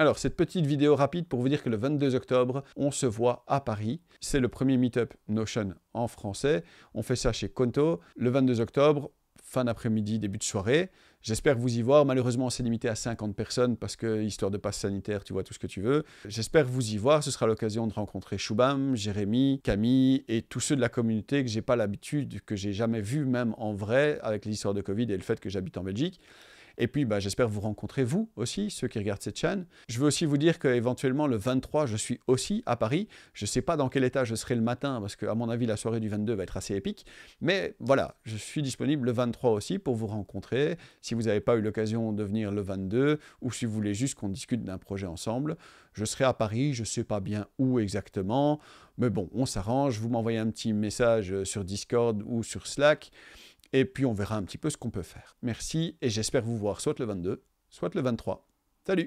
Alors, cette petite vidéo rapide pour vous dire que le 22 octobre, on se voit à Paris. C'est le premier Meetup up Notion en français. On fait ça chez Conto le 22 octobre, fin d'après-midi, début de soirée. J'espère vous y voir. Malheureusement, c'est limité à 50 personnes parce que, histoire de passe sanitaire, tu vois tout ce que tu veux. J'espère vous y voir. Ce sera l'occasion de rencontrer Choubam, Jérémy, Camille et tous ceux de la communauté que j'ai pas l'habitude, que j'ai jamais vu même en vrai avec l'histoire de Covid et le fait que j'habite en Belgique. Et puis, bah, j'espère vous rencontrer, vous aussi, ceux qui regardent cette chaîne. Je veux aussi vous dire qu'éventuellement, le 23, je suis aussi à Paris. Je ne sais pas dans quel état je serai le matin, parce que, à mon avis, la soirée du 22 va être assez épique. Mais voilà, je suis disponible le 23 aussi pour vous rencontrer. Si vous n'avez pas eu l'occasion de venir le 22, ou si vous voulez juste qu'on discute d'un projet ensemble, je serai à Paris, je ne sais pas bien où exactement. Mais bon, on s'arrange. Vous m'envoyez un petit message euh, sur Discord ou sur Slack. Et puis on verra un petit peu ce qu'on peut faire. Merci et j'espère vous voir soit le 22, soit le 23. Salut